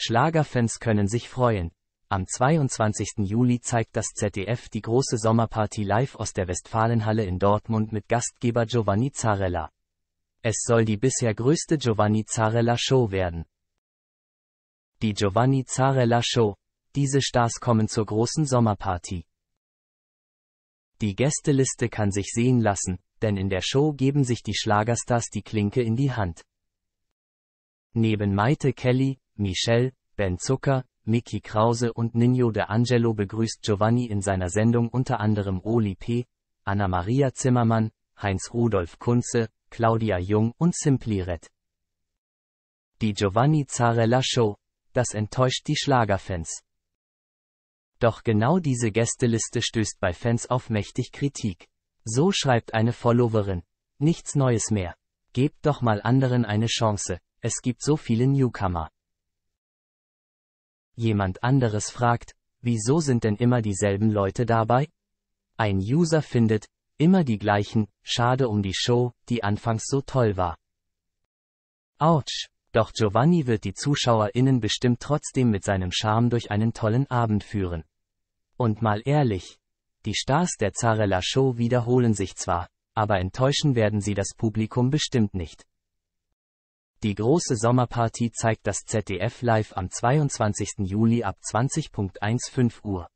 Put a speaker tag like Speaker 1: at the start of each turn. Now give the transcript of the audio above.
Speaker 1: Schlagerfans können sich freuen. Am 22. Juli zeigt das ZDF die große Sommerparty live aus der Westfalenhalle in Dortmund mit Gastgeber Giovanni Zarella. Es soll die bisher größte Giovanni Zarella Show werden. Die Giovanni Zarella Show. Diese Stars kommen zur großen Sommerparty. Die Gästeliste kann sich sehen lassen, denn in der Show geben sich die Schlagerstars die Klinke in die Hand. Neben Maite Kelly, Michel, Ben Zucker, Mickey Krause und Nino de Angelo begrüßt Giovanni in seiner Sendung unter anderem Oli P., Anna-Maria Zimmermann, Heinz Rudolf Kunze, Claudia Jung und Simply Red. Die Giovanni Zarella Show, das enttäuscht die Schlagerfans. Doch genau diese Gästeliste stößt bei Fans auf mächtig Kritik. So schreibt eine Followerin. Nichts Neues mehr. Gebt doch mal anderen eine Chance, es gibt so viele Newcomer. Jemand anderes fragt, wieso sind denn immer dieselben Leute dabei? Ein User findet, immer die gleichen, schade um die Show, die anfangs so toll war. Autsch, doch Giovanni wird die ZuschauerInnen bestimmt trotzdem mit seinem Charme durch einen tollen Abend führen. Und mal ehrlich, die Stars der Zarella Show wiederholen sich zwar, aber enttäuschen werden sie das Publikum bestimmt nicht. Die große Sommerparty zeigt das ZDF live am 22. Juli ab 20.15 Uhr.